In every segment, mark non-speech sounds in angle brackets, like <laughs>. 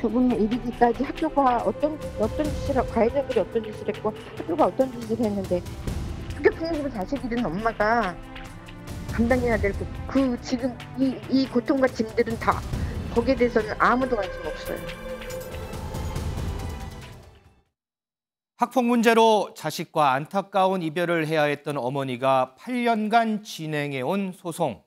조금이 이르기까지 학교가 어떤 어떤 짓을 과외자들이 어떤 짓을 했고 학교가 어떤 짓을 했는데 학교 폭력을 자식이 된 엄마가 감당해야 될그 그 지금 이, 이 고통과 짐들은 다 거기에 대해서는 아무도 관심 없어요. 학폭 문제로 자식과 안타까운 이별을 해야 했던 어머니가 8년간 진행해 온 소송.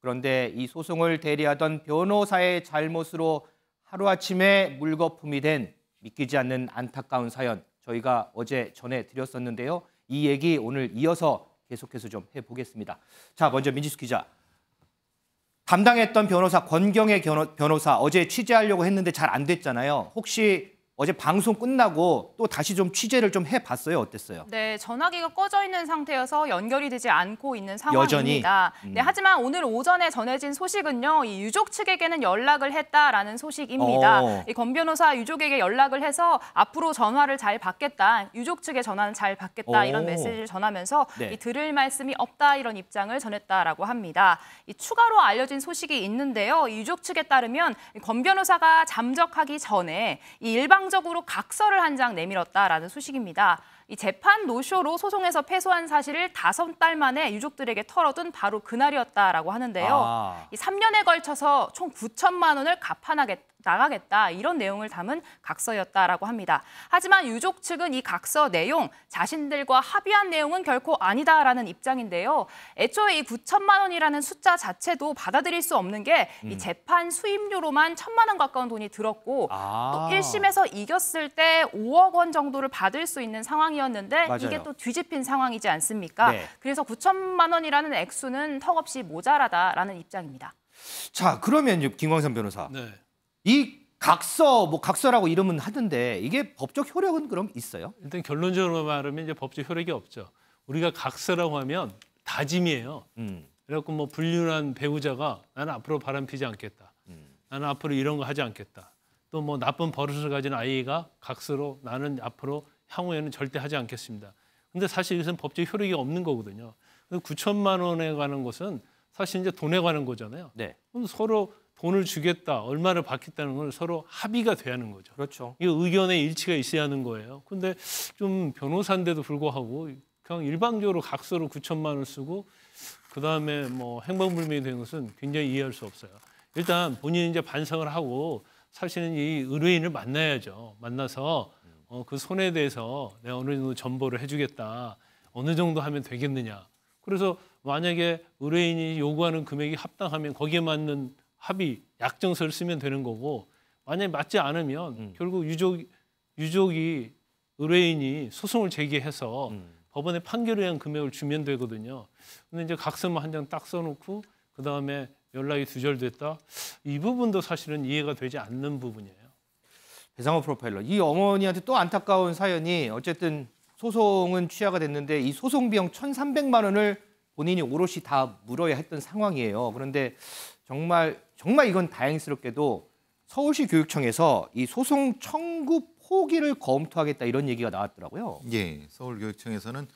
그런데 이 소송을 대리하던 변호사의 잘못으로 하루아침에 물거품이 된 믿기지 않는 안타까운 사연 저희가 어제 전해드렸었는데요. 이 얘기 오늘 이어서 계속해서 좀 해보겠습니다. 자, 먼저 민지수 기자. 담당했던 변호사 권경의 변호사 어제 취재하려고 했는데 잘 안 됐잖아요. 혹시 어제 방송 끝나고 또 다시 좀 취재를 좀 해봤어요. 어땠어요? 네, 전화기가 꺼져 있는 상태여서 연결이 되지 않고 있는 상황입니다. 여전히? 음. 네, 하지만 오늘 오전에 전해진 소식은요. 이 유족 측에게는 연락을 했다라는 소식입니다. 어. 이권 변호사 유족에게 연락을 해서 앞으로 전화를 잘 받겠다, 유족 측의 전화는 잘 받겠다 어. 이런 메시지를 전하면서 네. 이 들을 말씀이 없다 이런 입장을 전했다라고 합니다. 이 추가로 알려진 소식이 있는데요. 유족 측에 따르면 권 변호사가 잠적하기 전에 이 일방 일방적으로 각서를 한 장 내밀었다라는 소식입니다. 이 재판 노쇼로 소송에서 패소한 사실을 다섯 달 만에 유족들에게 털어둔 바로 그날이었다라고 하는데요. 아. 이 3년에 걸쳐서 총 9천만 원을 갚아나겠, 나가겠다 이런 내용을 담은 각서였다라고 합니다. 하지만 유족 측은 이 각서 내용 자신들과 합의한 내용은 결코 아니다라는 입장인데요. 애초에 이 9천만 원이라는 숫자 자체도 받아들일 수 없는 게이 음. 재판 수임료로만 천만 원 가까운 돈이 들었고 아. 또 1심에서 이겼을 때 5억 원 정도를 받을 수 있는 상황이었는데 맞아요. 이게 또 뒤집힌 상황이지 않습니까? 네. 그래서 9천만 원이라는 액수는 턱없이 모자라다라는 입장입니다. 자 그러면 김광선 변호사. 네. 이 각서 뭐 각서라고 이름은 하던데 이게 법적 효력은 그럼 있어요? 일단 결론적으로 말하면 이제 법적 효력이 없죠. 우리가 각서라고 하면 다짐이에요. 음. 그래갖고 뭐 불륜한 배우자가 나는 앞으로 바람 피지 않겠다. 음. 나는 앞으로 이런 거 하지 않겠다. 또 뭐 나쁜 버릇을 가진 아이가 각서로 나는 앞으로 향후에는 절대 하지 않겠습니다. 근데 사실 이것은 법적 효력이 없는 거거든요. 9천만 원에 관한 것은 사실 이제 돈에 관한 거잖아요. 네. 그럼 서로 돈을 주겠다, 얼마를 받겠다는 걸 서로 합의가 돼야 하는 거죠. 그렇죠. 이 의견의 일치가 있어야 하는 거예요. 근데 좀 변호사인데도 불구하고 그냥 일방적으로 각서로 9천만 원 쓰고 그 다음에 뭐 행방불명이 된 것은 굉장히 이해할 수 없어요. 일단 본인이 이제 반성을 하고 사실은 이 의뢰인을 만나야죠. 만나서 어, 그 손에 대해서 내가 어느 정도 전보를 해주겠다. 어느 정도 하면 되겠느냐. 그래서 만약에 의뢰인이 요구하는 금액이 합당하면 거기에 맞는 합의 약정서를 쓰면 되는 거고 만약에 맞지 않으면 음. 결국 유족 유족이 의뢰인이 소송을 제기해서 음. 법원의 판결에 의한 금액을 주면 되거든요. 근데 이제 각서만 한 장 딱 써놓고 그 다음에 연락이 두절됐다. 이 부분도 사실은 이해가 되지 않는 부분이에요. 배상호 프로파일러. 이 어머니한테 또 안타까운 사연이 어쨌든 소송은 취하가 됐는데 이 소송 비용 1,300만 원을 본인이 오롯이 다 물어야 했던 상황이에요. 그런데 정말 정말 이건 다행스럽게도 서울시 교육청에서 이 소송 청구 포기를 검토하겠다 이런 얘기가 나왔더라고요. 예, 서울교육청에서는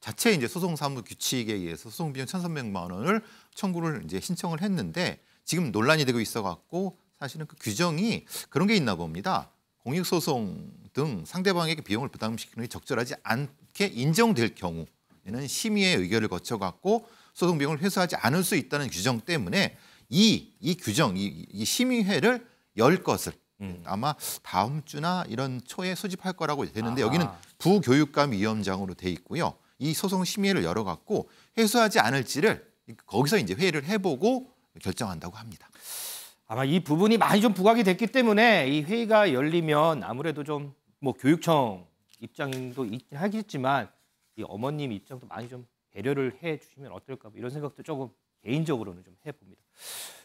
자체 이제 소송 사무 규칙에 의해서 소송 비용 천삼백만 원을 청구를 이제 신청을 했는데 지금 논란이 되고 있어 갖고 사실은 그 규정이 그런 게 있나 봅니다. 공익 소송 등 상대방에게 비용을 부담시키는 게 적절하지 않게 인정될 경우에는 심의의 의결을 거쳐 갖고 소송 비용을 회수하지 않을 수 있다는 규정 때문에 이, 이 규정, 이, 이 심의회를 열 것을 음. 아마 다음 주나 이런 초에 소집할 거라고 되는데 아 여기는 부교육감 위원장으로 돼 있고요. 이 소송 심의회를 열어갖고 해소하지 않을지를 거기서 이제 회의를 해보고 결정한다고 합니다. 아마 이 부분이 많이 좀 부각이 됐기 때문에 이 회의가 열리면 아무래도 좀 뭐 교육청 입장도 있긴 하겠지만 이 어머님 입장도 많이 좀 배려를 해 주시면 어떨까 뭐 이런 생각도 조금 개인적으로는 좀 해봅니다.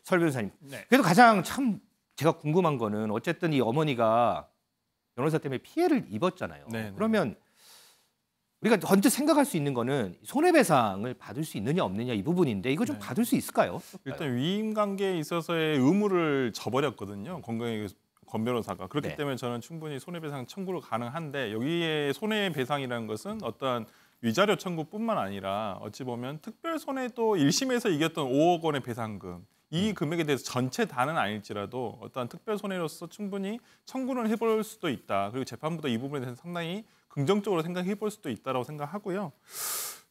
설 변호사님. 네. 그래도 가장 참 제가 궁금한 거는 어쨌든 이 어머니가 변호사 때문에 피해를 입었잖아요. 네, 네, 그러면 우리가 언뜻 생각할 수 있는 거는 손해배상을 받을 수 있느냐 없느냐 이 부분인데 이거 좀 네. 받을 수 있을까요? 일단 위임관계에 있어서의 의무를 져버렸거든요. 건강에 권 변호사가 그렇기 네. 때문에 저는 충분히 손해배상 청구로 가능한데 여기에 손해배상이라는 것은 어떠 위자료 청구뿐만 아니라 어찌 보면 특별 손해도 1심에서 이겼던 5억 원의 배상금 이 음. 금액에 대해서 전체 다는 아닐지라도 어떠한 특별 손해로서 충분히 청구를 해볼 수도 있다. 그리고 재판부도 이 부분에 대해서 상당히 긍정적으로 생각해볼 수도 있다라고 생각하고요.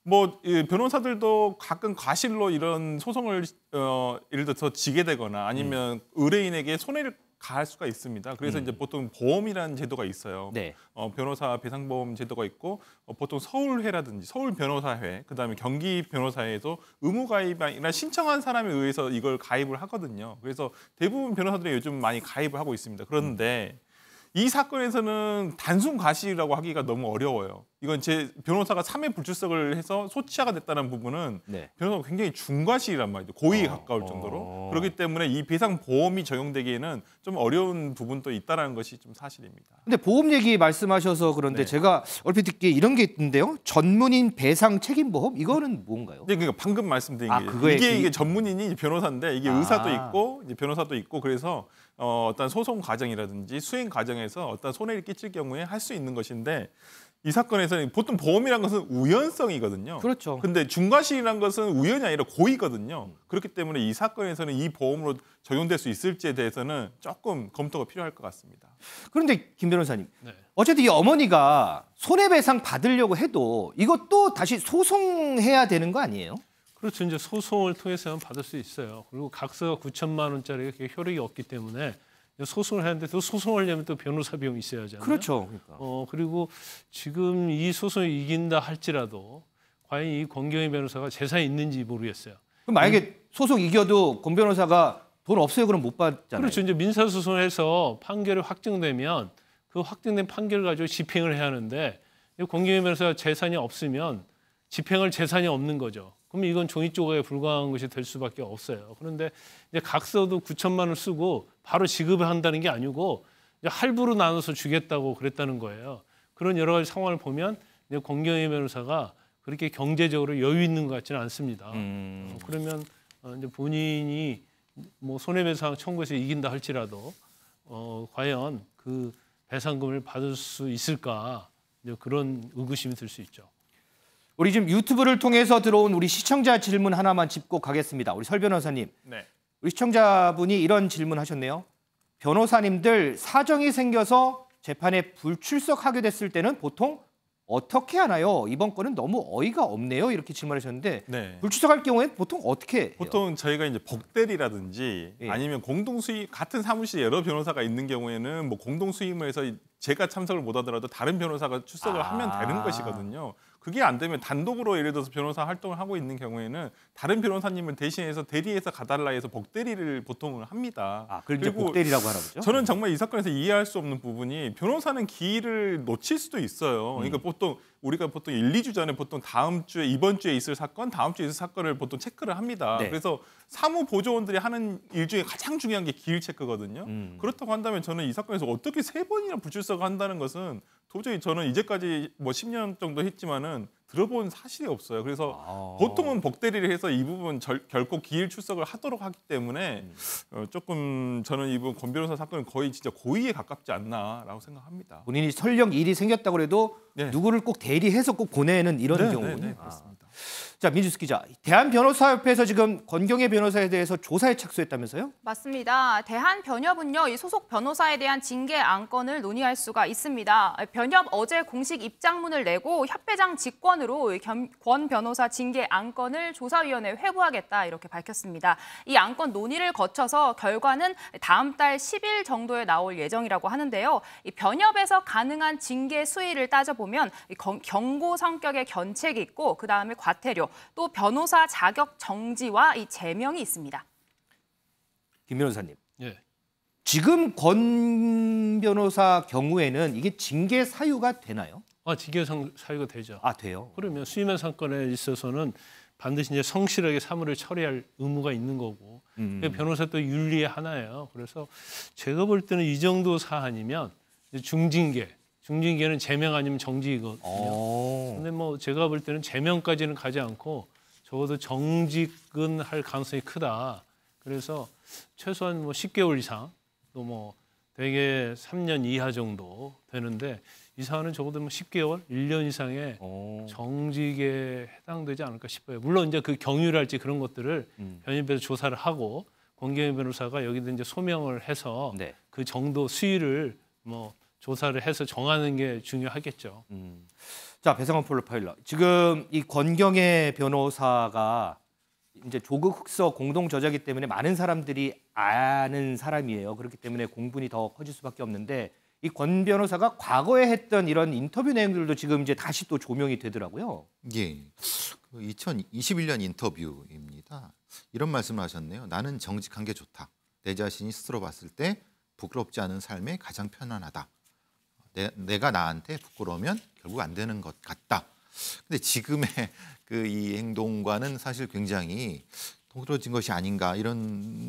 뭐 변호사들도 가끔 과실로 이런 소송을 어, 예를 들어서 지게 되거나 아니면 음. 의뢰인에게 손해를 가할 수가 있습니다. 그래서 음. 이제 보통 보험이라는 제도가 있어요. 네. 어, 변호사 배상보험 제도가 있고 어, 보통 서울회라든지 서울 변호사회, 그다음에 경기 변호사회에서 의무 가입이나 신청한 사람에 의해서 이걸 가입을 하거든요. 그래서 대부분 변호사들이 요즘 많이 가입을 하고 있습니다. 그런데 음. 이 사건에서는 단순 과실이라고 하기가 너무 어려워요. 이건 제 변호사가 3회 불출석을 해서 소치아가 됐다는 부분은 네. 변호사가 굉장히 중과실이란 말이죠. 고의에 어, 가까울 정도로. 어. 그렇기 때문에 이 배상 보험이 적용되기에는 좀 어려운 부분도 있다는 것이 좀 사실입니다. 근데 보험 얘기 말씀하셔서 그런데 네. 제가 얼핏 듣기에 이런 게있던데요 전문인 배상 책임 보험 이거는 뭔가요? 네, 그러니까 방금 말씀드린 아, 게 이게, 그... 이게 전문인이 변호사인데 이게 아. 의사도 있고 변호사도 있고 그래서 어, 어떤 소송 과정이라든지 수행 과정에서 어떤 손해를 끼칠 경우에 할 수 있는 것인데 이 사건에서는 보통 보험이란 것은 우연성이거든요. 그렇죠. 근데 중과실이란 것은 우연이 아니라 고의거든요. 그렇기 때문에 이 사건에서는 이 보험으로 적용될 수 있을지에 대해서는 조금 검토가 필요할 것 같습니다. 그런데 김 변호사님, 네. 어쨌든 이 어머니가 손해배상 받으려고 해도 이것도 다시 소송해야 되는 거 아니에요? 그렇죠. 이제 소송을 통해서만 받을 수 있어요. 그리고 각서가 9천만 원짜리가 효력이 없기 때문에 소송을 하는데 또 소송하려면 을또 변호사 비용이 있어야 하잖아요. 그렇죠. 그러니까. 어, 그리고 지금 이소송이 이긴다 할지라도 과연 이 권경희 변호사가 재산이 있는지 모르겠어요. 그럼 만약에 소송 이겨도 권 변호사가 돈 없어요 그럼 못 받잖아요. 그렇죠. 이제 민사 소송을해서 판결이 확정되면 그 확정된 판결 을 가지고 집행을 해야 하는데 권경희 변호사 가 재산이 없으면 집행할 재산이 없는 거죠. 그러면 이건 종이 조각에 불과한 것이 될 수밖에 없어요. 그런데 이제 각서도 9천만 원 쓰고 바로 지급을 한다는 게 아니고 할부로 나눠서 주겠다고 그랬다는 거예요. 그런 여러 가지 상황을 보면 권경희 변호사가 그렇게 경제적으로 여유 있는 것 같지는 않습니다. 음. 어, 그러면 어, 이제 본인이 뭐 손해배상 청구에서 이긴다 할지라도 어, 과연 그 배상금을 받을 수 있을까 그런 의구심이 들 수 있죠. 우리 지금 유튜브를 통해서 들어온 우리 시청자 질문 하나만 짚고 가겠습니다. 우리 설 변호사님. 네. 우리 시청자분이 이런 질문 하셨네요. 변호사님들 사정이 생겨서 재판에 불출석하게 됐을 때는 보통 어떻게 하나요? 이번 건은 너무 어이가 없네요. 이렇게 질문하셨는데 네. 불출석할 경우에 보통 어떻게 해요? 보통 저희가 이제 복대리라든지 예. 아니면 공동 수임 같은 사무실에 여러 변호사가 있는 경우에는 뭐 공동 수임을 해서 제가 참석을 못 하더라도 다른 변호사가 출석을 아. 하면 되는 것이거든요. 그게 안 되면 단독으로 예를 들어서 변호사 활동을 하고 있는 경우에는 다른 변호사님을 대신해서 대리해서 가달라 해서 복대리를 보통은 합니다. 아, 그걸 이 복대리라고 하나 보죠? 저는 정말 이 사건에서 이해할 수 없는 부분이 변호사는 기일을 놓칠 수도 있어요. 그러니까 음. 보통 우리가 보통 1, 2주 전에 보통 다음 주에 이번 주에 있을 사건, 다음 주에 있을 사건을 보통 체크를 합니다. 네. 그래서 사무 보조원들이 하는 일 중에 가장 중요한 게 기일 체크거든요. 음. 그렇다고 한다면 저는 이 사건에서 어떻게 세 번이나 불출석을 한다는 것은 도저히 저는 이제까지 뭐 10년 정도 했지만은 들어본 사실이 없어요. 그래서 아. 보통은 복대리를 해서 이 부분 절, 결코 기일 출석을 하도록 하기 때문에 음. 어, 조금 저는 이 부분 권 변호사 사건은 거의 진짜 고의에 가깝지 않나라고 생각합니다. 본인이 설령 일이 생겼다고 해도 네. 누구를 꼭 대리해서 꼭 보내는 이런 네, 네 경우군요. 네, 네, 그렇습니다. 아. 자, 민주스 기자, 대한변호사협회에서 지금 권경혜 변호사에 대해서 조사에 착수했다면서요? 맞습니다. 대한변협은요, 이 소속 변호사에 대한 징계 안건을 논의할 수가 있습니다. 변협 어제 공식 입장문을 내고 협회장 직권으로 권 변호사 징계 안건을 조사위원회에 회부하겠다 이렇게 밝혔습니다. 이 안건 논의를 거쳐서 결과는 다음 달 10일 정도에 나올 예정이라고 하는데요. 이 변협에서 가능한 징계 수위를 따져보면 경고 성격의 견책이 있고 그 다음에 과태료, 또 변호사 자격 정지와 이 제명이 있습니다. 김 변호사님. 예. 지금 권 변호사 경우에는 이게 징계 사유가 되나요? 아, 징계 사유가 되죠. 아, 돼요. 그러면 수임한 사건에 있어서는 반드시 이제 성실하게 사물을 처리할 의무가 있는 거고 음. 그 변호사 또 윤리의 하나예요. 그래서 제가 볼 때는 이 정도 사안이면 중징계 중징계는 제명 아니면 정지이거든요. 오. 어. 근데 뭐 제가 볼 때는 제명까지는 가지 않고 적어도 정직은 할 가능성이 크다. 그래서 최소한 뭐 10개월 이상 또 뭐 대개 3년 이하 정도 되는데 이 사안은 적어도 뭐 10개월, 1년 이상의 오. 어. 정직에 해당되지 않을까 싶어요. 물론 이제 그 경유랄지 그런 것들을 음. 변협에서 조사를 하고 권경희 변호사가 여기다 이제 소명을 해서 네. 그 정도 수위를 뭐 조사를 해서 정하는 게 중요하겠죠. 음. 자 배상원 폴로파일러 지금 이 권경의 변호사가 이제 조국 흑서 공동 저자기 때문에 많은 사람들이 아는 사람이에요. 그렇기 때문에 공분이 더 커질 수밖에 없는데 이 권 변호사가 과거에 했던 이런 인터뷰 내용들도 지금 이제 다시 또 조명이 되더라고요. 예. 2021년 그 인터뷰입니다. 이런 말씀을 하셨네요. 나는 정직한 게 좋다. 내 자신이 스스로 봤을 때 부끄럽지 않은 삶에 가장 편안하다. 내, 가 나한테 부끄러우면 결국 안 되는 것 같다. 근데 지금의 <laughs> 그 이 행동과는 사실 굉장히 동떨어진 것이 아닌가 이런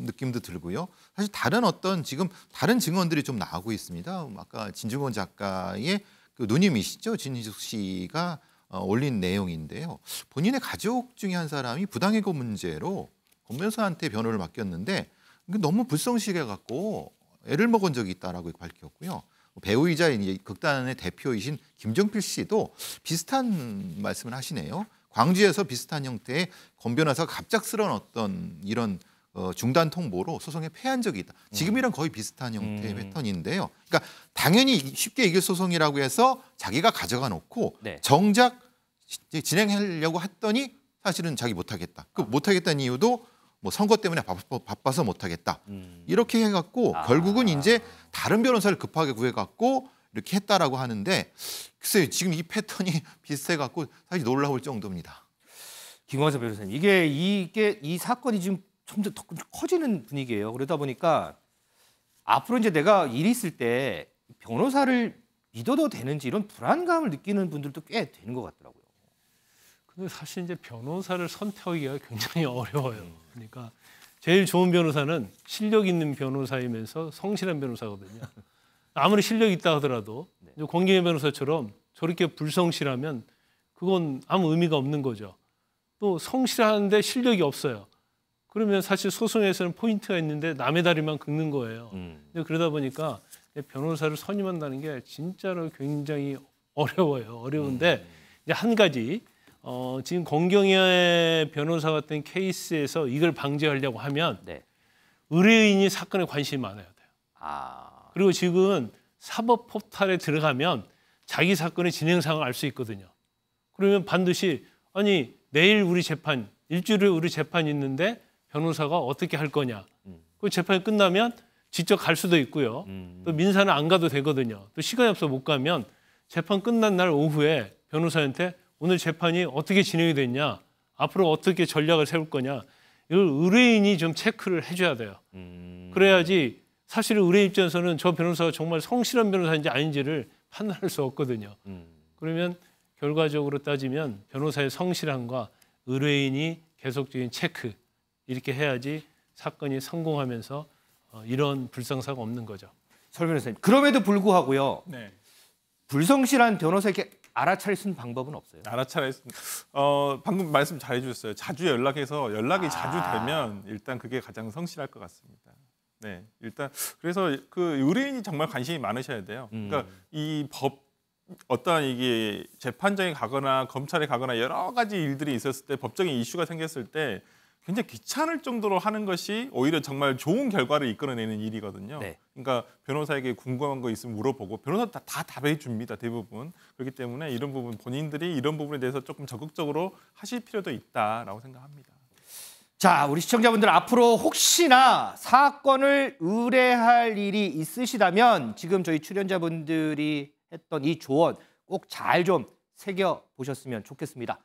느낌도 들고요. 사실 다른 어떤 지금 다른 증언들이 좀 나오고 있습니다. 음, 아까 진중권 작가의 그 누님이시죠. 진희숙 씨가 어, 올린 내용인데요. 본인의 가족 중에 한 사람이 부당해고 문제로 검변사한테 변호를 맡겼는데 그 너무 불성실해 갖고 애를 먹은 적이 있다라고 밝혔고요. 배우이자 이제 극단의 대표이신 김정필 씨도 비슷한 말씀을 하시네요. 광주에서 비슷한 형태의 건변화사가갑작스러운 어떤 이런 어, 중단 통보로 소송에 패한 적이 있다. 지금이랑 음. 거의 비슷한 형태의 음. 패턴인데요. 그러니까 당연히 쉽게 이길 소송이라고 해서 자기가 가져가 놓고 네. 정작 진행하려고 했더니 사실은 자기 못하겠다. 그 아. 못하겠다는 이유도 뭐 선거 때문에 바빠, 서 못하겠다 음. 이렇게 해갖고 아. 결국은 이제 다른 변호사를 급하게 구해갖고 이렇게 했다라고 하는데 글쎄요 지금 이 패턴이 <laughs> 비슷해갖고 사실 놀라울 정도입니다. 김광석 변호사님 이게 이게 이 사건이 지금 점점 더 커지는 분위기예요. 그러다 보니까 앞으로 이제 내가 일이 있을 때 변호사를 믿어도 되는지 이런 불안감을 느끼는 분들도 꽤 되는 것 같더라고요. 근데 사실 이제 변호사를 선택하기가 굉장히 <laughs> 어려워요. 음. 그러니까 제일 좋은 변호사는 실력 있는 변호사이면서 성실한 변호사거든요. 아무리 실력 있다 하더라도 네. 공경의 변호사처럼 저렇게 불성실하면 그건 아무 의미가 없는 거죠. 또 성실한데 실력이 없어요. 그러면 사실 소송에서는 포인트가 있는데 남의 다리만 긁는 거예요. 음. 그러다 보니까 변호사를 선임한다는 게 진짜로 굉장히 어려워요. 어려운데 음. 이제 한 가지 어, 지금 권경의 변호사 같은 케이스에서 이걸 방지하려고 하면 네. 의뢰인이 사건에 관심이 많아야 돼요. 아... 그리고 지금 사법 포탈에 들어가면 자기 사건의 진행 상황을 알 수 있거든요. 그러면 반드시 아니 내일 우리 재판 일주일에 우리 재판 이 있는데 변호사가 어떻게 할 거냐. 음. 그 재판이 끝나면 직접 갈 수도 있고요. 음. 또 민사는 안 가도 되거든요. 또 시간이 없어 못 가면 재판 끝난 날 오후에 변호사한테 오늘 재판이 어떻게 진행이 됐냐, 앞으로 어떻게 전략을 세울 거냐 이걸 의뢰인이 좀 체크를 해줘야 돼요. 음. 그래야지 사실 의뢰 입장에서는 저 변호사가 정말 성실한 변호사인지 아닌지를 판단할 수 없거든요. 음. 그러면 결과적으로 따지면 변호사의 성실함과 의뢰인이 계속적인 체크 이렇게 해야지 사건이 성공하면서 어, 이런 불상사가 없는 거죠. 설 변호사님 그럼에도 불구하고요. 네. 불성실한 변호사에게 알아차릴 수 있는 방법은 없어요. 알아차릴 수, 어 방금 말씀 잘 해주셨어요. 자주 연락해서 연락이 아. 자주 되면 일단 그게 가장 성실할 것 같습니다. 네, 일단 그래서 그 의뢰인이 정말 관심이 많으셔야 돼요. 그러니까 음. 이법 어떤 이게 재판장에 가거나 검찰에 가거나 여러 가지 일들이 있었을 때 법적인 이슈가 생겼을 때 굉장히 귀찮을 정도로 하는 것이 오히려 정말 좋은 결과를 이끌어내는 일이거든요. 네. 그러니까 변호사에게 궁금한 거 있으면 물어보고 변호사 다, 다 답해 줍니다. 대부분. 그렇기 때문에 이런 부분 본인들이 이런 부분에 대해서 조금 적극적으로 하실 필요도 있다라고 생각합니다. 자, 우리 시청자분들 앞으로 혹시나 사건을 의뢰할 일이 있으시다면 지금 저희 출연자분들이 했던 이 조언 꼭 잘 좀 새겨 보셨으면 좋겠습니다.